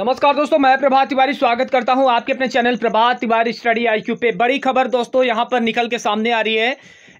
नमस्कार दोस्तों मैं प्रभात तिवारी स्वागत करता हूं आपके अपने channel Prabhat Tiwari study IQ पे बड़ी खबर दोस्तों यहां पर निकल के सामने आ रही है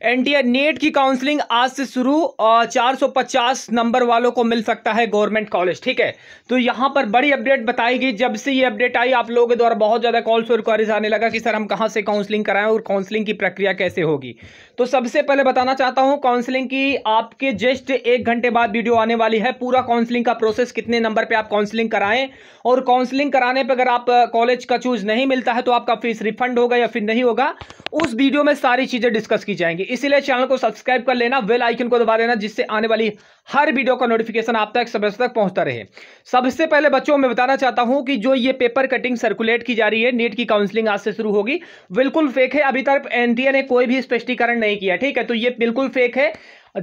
एनटीए नेट की काउंसलिंग आज से शुरू और 450 नंबर वालों को मिल सकता है गवर्नमेंट कॉलेज ठीक है तो यहां पर बड़ी अपडेट बताई गई जब से ये अपडेट आई आप लोगों के द्वारा बहुत ज़्यादा कॉल्स और क्वारीज आने लगा कि सर हम कहां से काउंसलिंग कराएं और काउंसलिंग की प्रक्रिया कैसे होगी तो सबसे पहले बताना चाहता हूँ काउंसलिंग की आपके जस्ट एक घंटे बाद वीडियो आने वाली है पूरा काउंसलिंग का प्रोसेस कितने नंबर पर आप काउंसलिंग कराएं और काउंसलिंग कराने पर अगर आप कॉलेज का चूज नहीं मिलता है तो आपका फीस रिफंड होगा या फिर नहीं होगा उस वीडियो में सारी चीज़ें डिस्कस की जाएंगी इसीलिए चैनल को सब्सक्राइब कर लेना वेल आइकन को दबा देना जिससे आने वाली हर वीडियो का नोटिफिकेशन आप तक समय तक पहुंचता रहे सबसे पहले बच्चों मैं बताना चाहता हूं कि जो ये पेपर कटिंग सर्कुलेट की जा रही है नीट की काउंसलिंग आज से शुरू होगी बिल्कुल फेक है अभी तक एनटीए ने कोई भी स्पष्टीकरण नहीं किया ठीक है तो ये बिल्कुल फेक है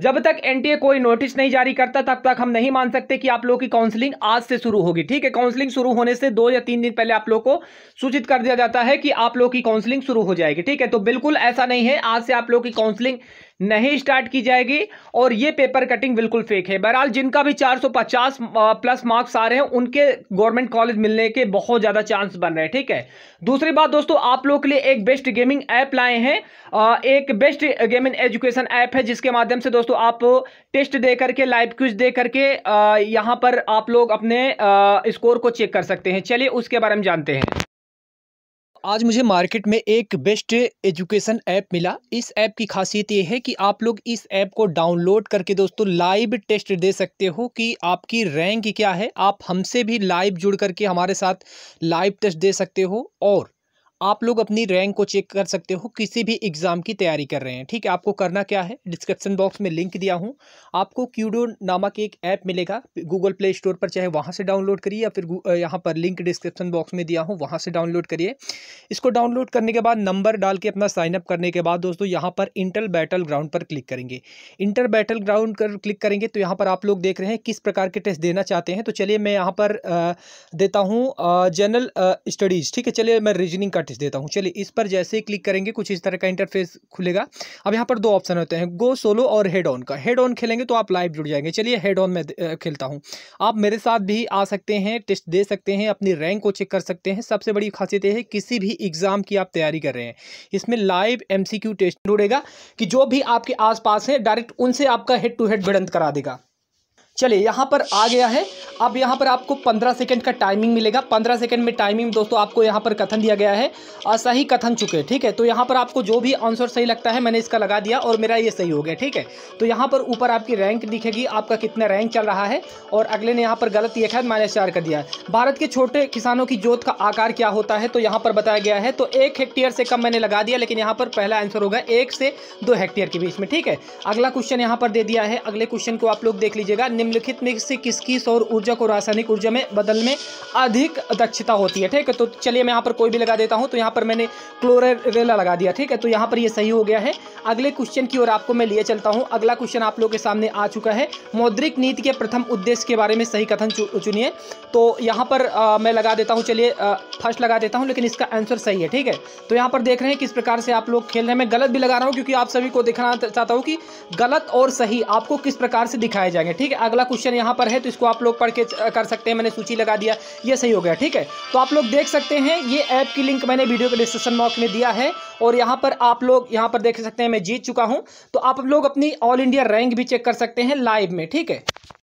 जब तक एनटीए कोई नोटिस नहीं जारी करता तब तक हम नहीं मान सकते कि आप लोगों की काउंसलिंग आज से शुरू होगी ठीक है काउंसलिंग शुरू होने से दो या तीन दिन पहले आप लोग को सूचित कर दिया जाता है कि आप लोगों की काउंसलिंग शुरू हो जाएगी ठीक है तो बिल्कुल ऐसा नहीं है आज से आप लोग की काउंसलिंग नहीं स्टार्ट की जाएगी और ये पेपर कटिंग बिल्कुल फेक है बहरहाल जिनका भी 450 प्लस मार्क्स आ रहे हैं उनके गवर्नमेंट कॉलेज मिलने के बहुत ज़्यादा चांस बन रहे हैं ठीक है दूसरी बात दोस्तों आप लोग के लिए एक बेस्ट गेमिंग ऐप लाए हैं एक बेस्ट गेमिंग एजुकेशन ऐप है जिसके माध्यम से दोस्तों आप टेस्ट दे करके लाइव क्विज दे करके यहाँ पर आप लोग अपने स्कोर को चेक कर सकते हैं चलिए उसके बारे में जानते हैं आज मुझे मार्केट में एक बेस्ट एजुकेशन ऐप मिला इस ऐप की खासियत ये है कि आप लोग इस ऐप को डाउनलोड करके दोस्तों लाइव टेस्ट दे सकते हो कि आपकी रैंक क्या है आप हमसे भी लाइव जुड़ करके हमारे साथ लाइव टेस्ट दे सकते हो और आप लोग अपनी रैंक को चेक कर सकते हो किसी भी एग्ज़ाम की तैयारी कर रहे हैं ठीक है आपको करना क्या है डिस्क्रिप्शन बॉक्स में लिंक दिया हूँ आपको क्यूडो नामक एक ऐप मिलेगा गूगल प्ले स्टोर पर चाहे वहाँ से डाउनलोड करिए या फिर यहाँ पर लिंक डिस्क्रिप्शन बॉक्स में दिया हूँ वहाँ से डाउनलोड करिए इसको डाउनलोड करने के बाद नंबर डाल के अपना साइनअप करने के बाद दोस्तों यहाँ पर इंटर बैटल ग्राउंड पर क्लिक करेंगे इंटर बैटल ग्राउंड पर क्लिक करेंगे तो यहाँ पर आप लोग देख रहे हैं किस प्रकार के टेस्ट देना चाहते हैं तो चलिए मैं यहाँ पर देता हूँ जनरल स्टडीज़ ठीक है चलिए मैं रीजनिंग का नोटिस देता हूँ चलिए इस पर जैसे ही क्लिक करेंगे कुछ इस तरह का इंटरफेस खुलेगा अब यहाँ पर दो ऑप्शन होते हैं गो सोलो और हेड ऑन का हेड ऑन खेलेंगे तो आप लाइव जुड़ जाएंगे चलिए हेड ऑन में खेलता हूँ आप मेरे साथ भी आ सकते हैं टेस्ट दे सकते हैं अपनी रैंक को चेक कर सकते हैं सबसे बड़ी खासियत यह है किसी भी एग्ज़ाम की आप तैयारी कर रहे हैं इसमें लाइव एम टेस्ट जुड़ेगा कि जो भी आपके आस हैं डायरेक्ट उनसे आपका हेड टू हेड भिड़ंत करा देगा चलिए यहाँ पर आ गया है अब यहाँ पर आपको 15 सेकंड का टाइमिंग मिलेगा 15 सेकंड में टाइमिंग दोस्तों आपको यहाँ पर कथन दिया गया है सही कथन चुके ठीक है तो यहाँ पर आपको जो भी आंसर सही लगता है मैंने इसका लगा दिया और मेरा ये सही हो गया ठीक है तो यहाँ पर ऊपर आपकी रैंक दिखेगी आपका कितना रैंक चल रहा है और अगले ने यहाँ पर गलत ये खैर माइनस चार कर दिया है भारत के छोटे किसानों की जोत का आकार क्या होता है तो यहाँ पर बताया गया है तो एक हेक्टेयर से कम मैंने लगा दिया लेकिन यहाँ पर पहला आंसर होगा एक से दो हेक्टेयर के बीच में ठीक है अगला क्वेश्चन यहाँ पर दे दिया है अगले क्वेश्चन को आप लोग देख लीजिएगा निम्नलिखित में से किसकी सौर ऊर्जा को रासायनिक ऊर्जा में बदल में अधिक दक्षता होती है ठीक है तो चलिए मैं यहाँ पर कोई भी लगा देता हूँ तो यहाँ पर मैंने क्लोरेला लगा दिया ठीक है तो यहाँ पर ये यह सही हो गया है अगले क्वेश्चन की ओर आपको मैं लिए चलता हूँ अगला क्वेश्चन आप लोगों के सामने आ चुका है मौद्रिक नीति के प्रथम उद्देश्य के बारे में सही कथन चुनिए तो यहाँ पर मैं लगा देता हूँ चलिए फर्स्ट लगा देता हूँ लेकिन इसका आंसर सही है ठीक है तो यहाँ पर देख रहे हैं किस प्रकार से आप लोग खेल रहे हैं मैं गलत भी लगा रहा हूँ क्योंकि आप सभी को दिखाना चाहता हूँ कि गलत और सही आपको किस प्रकार से दिखाए जाएंगे ठीक है अगला क्वेश्चन यहाँ पर है तो इसको आप लोग पढ़ के कर सकते हैं मैंने सूची लगा दिया ये सही हो गया ठीक है तो आप लोग देख सकते हैं ये ऐप की लिंक मैंने वीडियो के डिस्क्रिप्शन बॉक्स में दिया है और यहाँ पर आप लोग यहाँ पर देख सकते हैं मैं जीत चुका हूँ तो आप लोग अपनी ऑल इंडिया रैंक भी चेक कर सकते हैं लाइव में ठीक है